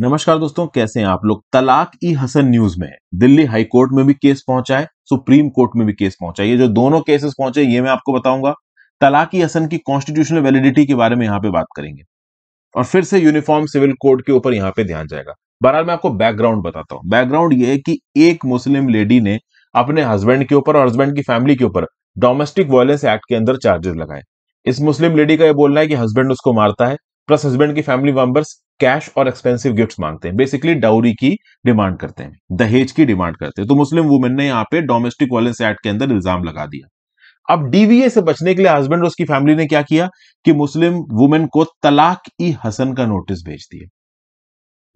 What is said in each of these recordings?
नमस्कार दोस्तों कैसे हैं आप लोग तलाक ई हसन न्यूज में दिल्ली हाई कोर्ट में भी केस पहुंचा है सुप्रीम कोर्ट में भी केस पहुंचा है ये जो दोनों केसेस पहुंचे ये मैं आपको बताऊंगा तलाक ई हसन की कॉन्स्टिट्यूशनल वैलिडिटी के बारे में यहाँ पे बात करेंगे और फिर से यूनिफॉर्म सिविल कोड के ऊपर यहाँ पे ध्यान जाएगा बहरहाल मैं आपको बैकग्राउंड बताता हूँ बैकग्राउंड ये है कि एक मुस्लिम लेडी ने अपने हस्बैंड के ऊपर और हस्बैंड की फैमिली के ऊपर डोमेस्टिक वायलेंस एक्ट के अंदर चार्जेस लगाए इस मुस्लिम लेडी का यह बोलना है कि हस्बैंड उसको मारता है प्लस हस्बैंड की फैमिली मेंबर्स कैश और एक्सपेंसिव गिफ्ट्स मांगते हैं बेसिकली डाउरी की डिमांड करते हैं दहेज की डिमांड करते हैं तो मुस्लिम वुमेन ने यहाँ पे डोमेस्टिक वायलेंस एक्ट के अंदर इल्जाम लगा दिया अब डीवीए से बचने के लिए हस्बैंड और उसकी फैमिली ने क्या किया कि मुस्लिम वुमेन को तलाक ई हसन का नोटिस भेज दिया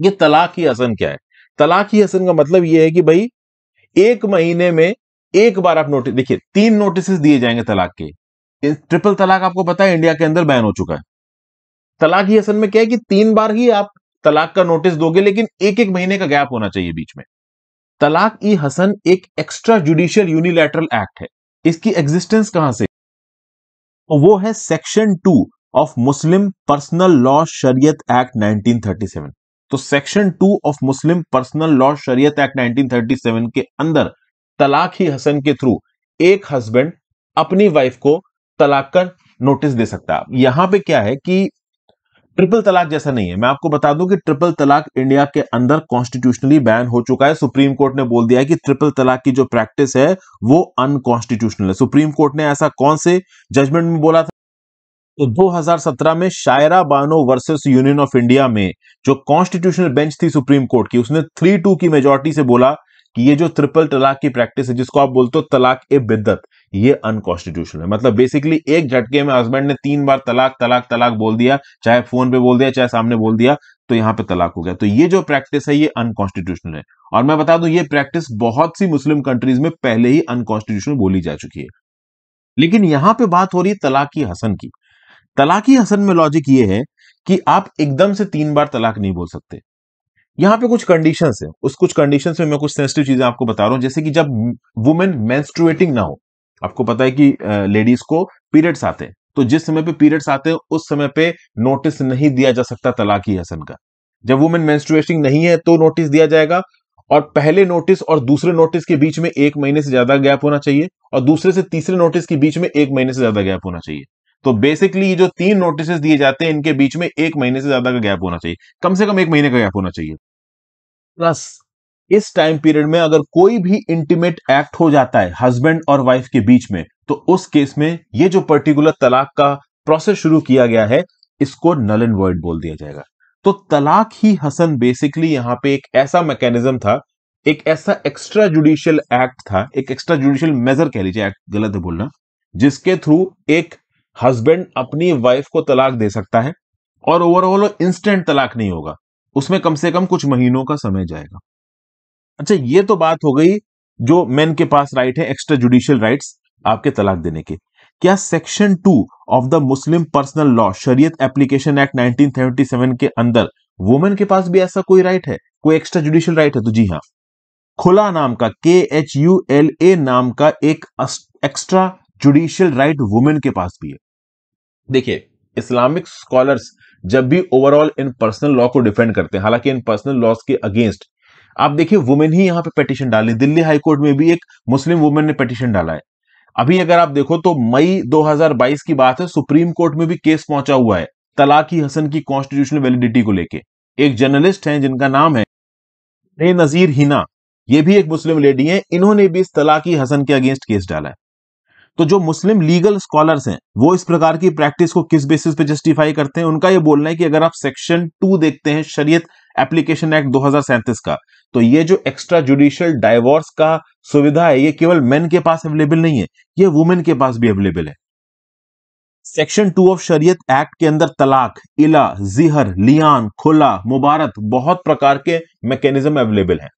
ये तलाक ई हसन क्या है तलाक ई हसन का मतलब यह है कि भाई एक महीने में एक बार आप नोटिस देखिए तीन नोटिस दिए जाएंगे तलाक के ट्रिपल तलाक आपको पता है इंडिया के अंदर बैन हो चुका है तलाक ही असल में क्या है कि तीन बार ही आप तलाक का नोटिस दोगे लेकिन एक एक महीने का गैप होना चाहिए बीच में तलाक ई हसन एक एक्स्ट्रा जुडिशियल यूनिलैटरल एक्ट है इसकी एग्जिस्टेंस कहां से वो है section two of Muslim personal law Shariat act 1937 तो section two of Muslim personal law Shariat act 1937 के अंदर तलाक ही हसन के थ्रू एक हस्बैंड अपनी वाइफ को तलाक कर नोटिस दे सकता है यहां पे क्या है कि ट्रिपल तलाक जैसा नहीं है मैं आपको बता दूं कि ट्रिपल तलाक इंडिया के अंदर कॉन्स्टिट्यूशनली बैन हो चुका है सुप्रीम कोर्ट ने बोल दिया है कि ट्रिपल तलाक की जो प्रैक्टिस है वो अनकॉन्स्टिट्यूशनल है सुप्रीम कोर्ट ने ऐसा कौन से जजमेंट में बोला था तो 2017 में Shayara Bano versus Union of India में जो कॉन्स्टिट्यूशनल बेंच थी सुप्रीम कोर्ट की उसने थ्री टू की मेजोरिटी से बोला कि ये जो ट्रिपल तलाक की प्रैक्टिस है जिसको आप बोलते हो तलाक ए बिद्दत ये अनकॉन्स्टिट्यूशनल है मतलब बेसिकली एक झटके में हस्बैंड ने तीन बार तलाक तलाक तलाक बोल दिया चाहे फोन पे बोल दिया चाहे सामने बोल दिया तो यहां पे तलाक हो गया तो ये जो प्रैक्टिस है ये अनकॉन्स्टिट्यूशनल है और मैं बता दूं ये प्रैक्टिस बहुत सी मुस्लिम कंट्रीज में पहले ही अनकॉन्स्टिट्यूशनल बोली जा चुकी है लेकिन यहां पे बात हो रही है तलाकी हसन की तलाकी हसन में लॉजिक ये है कि आप एकदम से तीन बार तलाक नहीं बोल सकते यहां पे कुछ कंडीशन है उस कुछ कंडीशन में मैं कुछ सेंसिटिव चीजें आपको बता रहा हूं जैसे कि जब वुमेन मेंस्ट्रुएटिंग ना हो आपको पता है कि लेडीज को पीरियड्स आते हैं तो जिस समय पे पीरियड्स आते हैं उस समय पे नोटिस नहीं दिया जा सकता तलाकी हसन का जब वुमेन मेंस्ट्रुएशन नहीं है तो नोटिस दिया जाएगा और पहले नोटिस और दूसरे नोटिस के बीच में एक महीने से ज्यादा गैप होना चाहिए और दूसरे से तीसरे नोटिस के बीच में एक महीने से ज्यादा गैप होना चाहिए तो बेसिकली ये जो तीन नोटिस दिए जाते हैं इनके बीच में एक महीने से ज्यादा का गैप होना चाहिए कम से कम एक महीने का गैप होना चाहिए बस इस टाइम पीरियड में अगर कोई भी इंटीमेट एक्ट हो जाता है हस्बैंड और वाइफ के बीच में तो उस केस में ये जो पर्टिकुलर तलाक का प्रोसेस शुरू किया गया है इसको नल एंड वर्ड बोल दिया जाएगा तो तलाक ही हसन बेसिकली यहां पे एक ऐसा मैकेनिज्म था एक ऐसा एक्स्ट्रा जुडिशियल एक्ट था एक एक्स्ट्रा जुडिशियल मेजर कह लीजिए एक्ट गलत है बोलना जिसके थ्रू एक हस्बैंड अपनी वाइफ को तलाक दे सकता है और ओवरऑल इंस्टेंट तलाक नहीं होगा उसमें कम से कम कुछ महीनों का समय जाएगा अच्छा ये तो बात हो गई जो मेन के पास राइट है एक्स्ट्रा जुडिशियल राइट आपके तलाक देने के क्या section two of the Muslim personal law Shariat application act 1977 के अंदर वुमेन के पास भी ऐसा कोई राइट है कोई एक्स्ट्रा जुडिशियल राइट है तो जी हाँ खुला नाम का के एच यू एल ए नाम का एक एक्स्ट्रा जुडिशियल राइट वुमेन के पास भी है देखिए इस्लामिक स्कॉलर्स जब भी ओवरऑल इन पर्सनल लॉ को डिफेंड करते हैं हालांकि इन पर्सनल लॉस के अगेंस्ट आप देखिए वुमेन ही यहाँ पे पिटिशन डाली दिल्ली हाईकोर्ट में भी एक मुस्लिम वुमेन ने पिटिशन डाला है अभी अगर आप देखो तो मई 2022 की बात है सुप्रीम कोर्ट में भी केस पहुंचा हुआ है तलाकी हसन की कॉन्स्टिट्यूशनल वैलिडिटी को लेके एक जर्नलिस्ट हैं जिनका नाम है ने नजीर हिना ये भी एक मुस्लिम लेडी हैं इन्होंने भी इस ही हसन के अगेंस्ट केस डाला है तो जो मुस्लिम लीगल स्कॉलर्स हैं वो इस प्रकार की प्रैक्टिस को किस बेसिस पे जस्टिफाई करते हैं उनका ये बोलना है कि अगर आप सेक्शन टू देखते हैं शरीयत एप्लीकेशन एक्ट दो का तो ये जो एक्स्ट्रा जुडिशियल डाइवोर्स का सुविधा है ये केवल मेन के पास अवेलेबल नहीं है ये वुमेन के पास भी अवेलेबल है section two of Shariat act के अंदर तलाक इला जिहर लियान खुला मुबारक बहुत प्रकार के मैकेनिज्म अवेलेबल हैं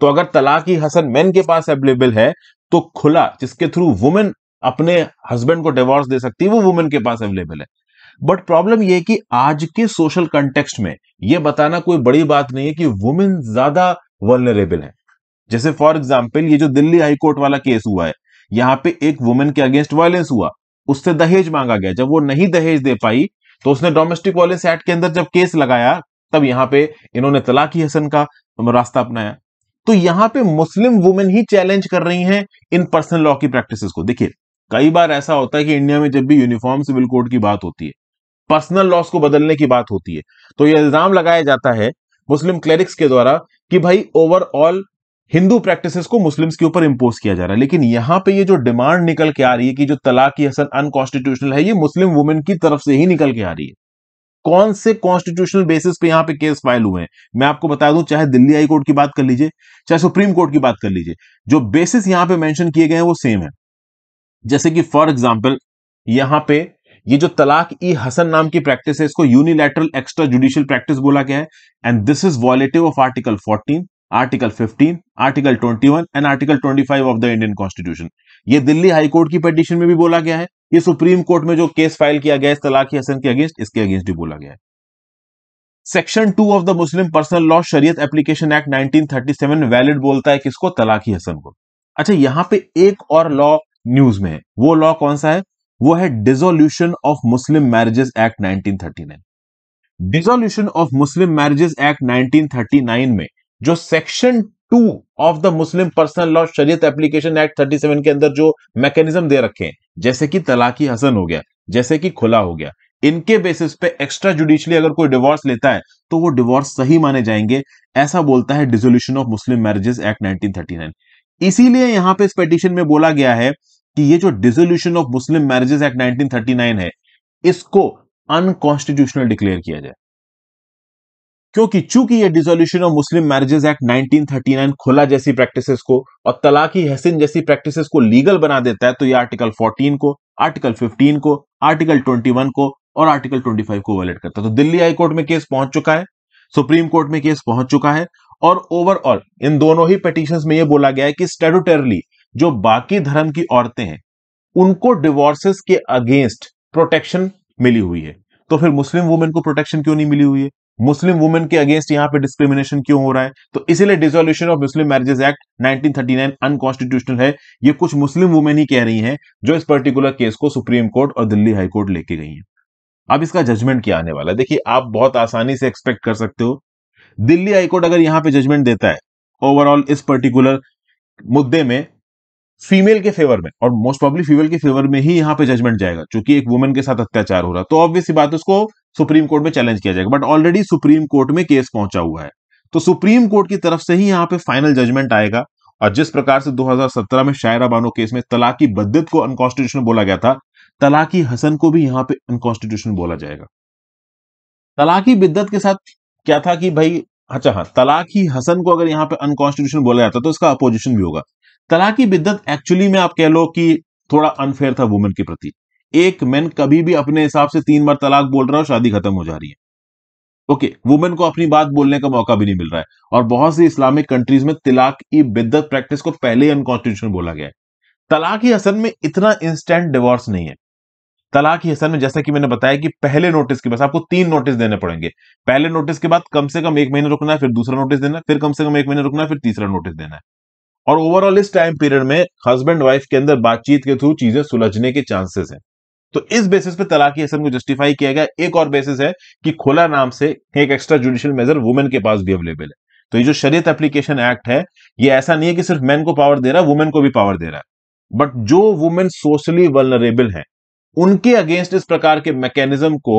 तो अगर तलाक ही हसन मेन के पास अवेलेबल है तो खुला जिसके थ्रू वुमेन अपने हस्बैंड को डिवोर्स दे सकती है वो वुमेन के पास अवेलेबल है बट प्रॉब्लम यह कि आज के सोशल कंटेक्स्ट में यह बताना कोई बड़ी बात नहीं है कि वुमेन ज्यादा वर्नरेबल है जैसे फॉर एग्जाम्पल ये जो दिल्ली हाईकोर्ट वाला केस हुआ है यहां पे एक वुमेन के अगेंस्ट वायलेंस हुआ उससे दहेज मांगा गया जब वो नहीं दहेज दे पाई तो उसने डोमेस्टिक वायलेंस एक्ट के अंदर जब केस लगाया तब यहां पे इन्होंने तलाक हसन का रास्ता अपनाया तो यहां पे मुस्लिम वुमेन ही चैलेंज कर रही हैं इन पर्सनल लॉ की प्रैक्टिसेस को देखिए कई बार ऐसा होता है कि इंडिया में जब भी यूनिफॉर्म सिविल कोड की बात होती है पर्सनल लॉस को बदलने की बात होती है तो यह इल्जाम लगाया जाता है मुस्लिम क्लरिक्स के द्वारा कि भाई ओवरऑल हिंदू प्रैक्टिसेस को मुस्लिम्स के ऊपर इंपोज किया जा रहा है लेकिन यहां पे ये जो डिमांड निकल के आ रही है कि जो तलाक की हसन अनकॉन्स्टिट्यूशनल है ये मुस्लिम वुमेन की तरफ से ही निकल के आ रही है कौन से कॉन्स्टिट्यूशनल बेसिस पे यहां पे केस फाइल हुए हैं मैं आपको बता दूं चाहे दिल्ली हाई कोर्ट की बात कर लीजिए चाहे सुप्रीम कोर्ट की बात कर लीजिए जो बेसिस यहाँ पे मेंशन किए गए हैं वो सेम है जैसे कि फॉर एग्जाम्पल यहाँ पे ये जो तलाक ई हसन नाम की प्रैक्टिस है इसको यूनिलैटरल एक्स्ट्रा जुडिशियल प्रैक्टिस बोला गया है and this is violative of article 14, article 15, article 21 and article 25 of the Indian constitution ये दिल्ली हाईकोर्ट की पटिशन में भी बोला गया है ये सुप्रीम कोर्ट में जो केस फाइल किया गया है तलाक ई हसन के अगेंस्ट इसके अगेंस्ट भी बोला गया है section two of the Muslim personal law Shariat application act 1937 valid बोलता है किसको तलाकी हसन को अच्छा यहाँ पे एक और लॉ न्यूज में है वो लॉ कौन सा है वो है dissolution of Muslim marriages act 1939 dissolution of Muslim marriages act 1939 में जो section two of the Muslim personal law Shariat application act 37 के अंदर जो मैकेनिज्म दे रखे हैं जैसे कि तलाकी हसन हो गया जैसे कि खुला हो गया इनके बेसिस पे एक्स्ट्रा जुडिशली अगर कोई डिवोर्स लेता है तो वो डिवोर्स सही माने जाएंगे ऐसा बोलता है dissolution of Muslim marriages act 1939 इसीलिए यहां पे इस पिटीशन में बोला गया है कि ये जो dissolution of Muslim marriages act 1939 है इसको अनकॉन्स्टिट्यूशनल डिक्लेयर किया जाए क्योंकि चूंकि ये dissolution of Muslim marriages act 1939 खुला जैसी प्रैक्टिसेस को और तलाक ही हसिन जैसी प्रैक्टिसेस को लीगल बना देता है तो ये आर्टिकल 14 को आर्टिकल 15 को आर्टिकल 21 को और आर्टिकल 25 को वायलेट करता है तो दिल्ली हाईकोर्ट में केस पहुंच चुका है सुप्रीम कोर्ट में केस पहुंच चुका है और ओवरऑल इन दोनों ही पिटिशन में यह बोला गया है कि स्टेटोटरली जो बाकी धर्म की औरतें हैं उनको डिवोर्सेस के अगेंस्ट प्रोटेक्शन मिली हुई है तो फिर मुस्लिम वुमेन को प्रोटेक्शन क्यों नहीं मिली हुई है मुस्लिम वुमेन के अगेंस्ट यहां पे डिस्क्रिमिनेशन क्यों हो रहा है तो इसीलिए dissolution of Muslim marriages act 1939 unconstitutional है ये कुछ मुस्लिम वुमेन ही कह रही हैं जो इस पर्टिकुलर केस को सुप्रीम कोर्ट और दिल्ली हाई कोर्ट लेके गई हैं अब इसका जजमेंट क्या आने वाला है देखिए आप बहुत आसानी से एक्सपेक्ट कर सकते हो दिल्ली हाईकोर्ट अगर यहां पर जजमेंट देता है ओवरऑल इस पर्टिकुलर मुद्दे में फीमेल के फेवर में और मोस्ट प्रॉब्ली फीमेल के फेवर में ही यहाँ पे जजमेंट जाएगा क्योंकि एक वुमेन के साथ अत्याचार हो रहा तो ऑब्वियस बात उसको सुप्रीम कोर्ट में चैलेंज किया जाएगा बट ऑलरेडी सुप्रीम कोर्ट में केस पहुंचा हुआ है तो सुप्रीम कोर्ट की तरफ से ही यहाँ पे फाइनल जजमेंट आएगा और जिस प्रकार से 2017 में शायरा बानो केस में तलाकी बद्दत को अनकॉन्स्टिट्यूशन बोला गया था तलाकी हसन को भी यहाँ पे अनकॉन्स्टिट्यूशन बोला जाएगा तलाकी बिद्दत के साथ क्या था कि भाई अच्छा हाँ तलाक हसन को अगर यहाँ पे अनकॉन्स्टिट्यूशन बोला जाता तो इसका अपोजिशन भी होगा तलाक की बिद्दत एक्चुअली में आप कह लो कि थोड़ा अनफेयर था वुमेन के प्रति एक मैन कभी भी अपने हिसाब से तीन बार तलाक बोल रहा है और शादी खत्म हो जा रही है ओके okay, वुमेन को अपनी बात बोलने का मौका भी नहीं मिल रहा है और बहुत सी इस्लामिक कंट्रीज में तलाक की बिद्दत प्रैक्टिस को पहले ही अनकॉन्स्टिट्यूशन बोला गया है तलाक ही असल में इतना इंस्टेंट डिवोर्स नहीं है तलाक ही असल में जैसा कि मैंने बताया कि पहले नोटिस के पास आपको तीन नोटिस देने पड़ेंगे पहले नोटिस के बाद कम से कम एक महीने रुकना है फिर दूसरा नोटिस देना फिर कम से कम एक महीने रुकना है फिर तीसरा नोटिस देना है और ओवरऑल इस टाइम पीरियड में हस्बैंड वाइफ के अंदर बातचीत के थ्रू चीजें सुलझने के चांसेस हैं तो इस बेसिस पे तलाकी असर को जस्टिफाई किया गया एक और बेसिस है कि खुला नाम से एक एक्स्ट्रा जुडिशियल मेजर वुमेन के पास भी अवेलेबल है तो ये जो शरीयत एप्लीकेशन एक्ट है ये ऐसा नहीं है कि सिर्फ मैन को पावर दे रहा है वुमेन को भी पावर दे रहा है बट जो वुमेन सोशली वर्नरेबल है उनके अगेंस्ट इस प्रकार के मैकेनिज्म को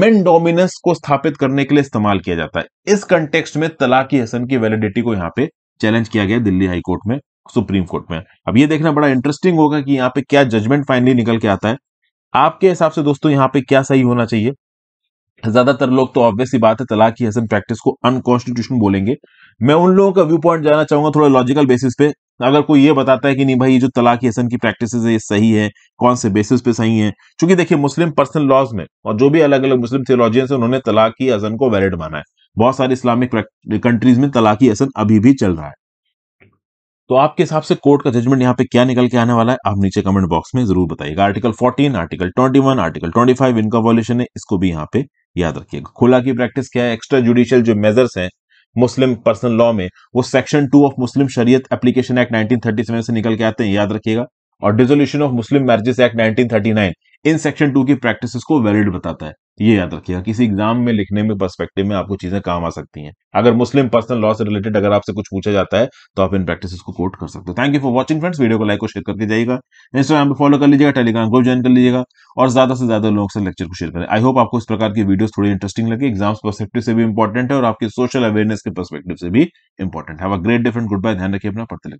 मेन डोमिनेंस को स्थापित करने के लिए इस्तेमाल किया जाता है इस कंटेक्स्ट में तलाकी हसन की वैलिडिटी को यहां पे चैलेंज किया गया दिल्ली हाईकोर्ट में सुप्रीम कोर्ट में अब ये देखना बड़ा इंटरेस्टिंग होगा कि यहाँ पे क्या जजमेंट फाइनली निकल के आता है आपके हिसाब से दोस्तों यहाँ पे क्या सही होना चाहिए ज्यादातर लोग तो ऑब्वियसली बात है तलाक की हसन प्रैक्टिस को अनकॉन्स्टिट्यूशन बोलेंगे मैं उन लोगों का व्यू पॉइंट जानना चाहूंगा थोड़ा लॉजिकल बेसिस पे अगर कोई ये बताता है कि नहीं भाई ये जो तलाक की हसन की प्रैक्टिस है ये सही है कौन से बेसिस पे सही है क्योंकि देखिए मुस्लिम पर्सनल लॉज में और जो भी अलग अलग मुस्लिम थियोलॉजियंस है उन्होंने तलाक की हसन को वैलिड माना है बहुत सारे इस्लामिक कंट्रीज में तलाकी असन अभी भी चल रहा है तो आपके हिसाब से कोर्ट का जजमेंट यहाँ पे क्या निकल के आने वाला है आप नीचे कमेंट बॉक्स में जरूर बताइएगा आर्टिकल 14, आर्टिकल 21, आर्टिकल 25 इनका वॉल्यूशन है इसको भी यहाँ पे याद रखिएगा खुला की प्रैक्टिस क्या है एक्स्ट्रा जुडिशियल जो मेजर्स हैं मुस्लिम पर्सनल लॉ में वो सेक्शन टू ऑफ मुस्लिम शरीयत एप्लीकेशन एक्ट नाइनटीन से निकल के आते हैं याद रखिएगा और dissolution of Muslim marriages act nineteen इन सेक्शन टू की प्रैक्टिस को वैलिड बताता है ये याद रखिएगा किसी एग्जाम में लिखने में पर्सपेक्टिव में आपको चीजें काम आ सकती हैं अगर मुस्लिम पर्सनल लॉ से रिलेटेड अगर आपसे कुछ पूछा जाता है तो आप इन प्रैक्टिस को कोट कर सकते हो thank you for watching friends video को लाइक और शेयर करके जाएगा इंस्टाग्राम पर फॉलो कर लीजिएगा टेलीग्राम ग्रुप ज्वाइन कर लीजिएगा और ज्यादा से ज्यादा लोगों से लेक्चर को शेयर करें आई होप आपको इस प्रकार की वीडियो थोड़ी इंटरेस्टिंग लगे एग्जाम्स परस्पेक्टिव से भी इंपॉर्टेंट है और आपके सोशल अवेयरनेस के परस्पेक्टिव से भी इंपॉर्टेंट है ग्रेट डिफरेंट गुड बाय ध्यान रखिए अपना पढ़ते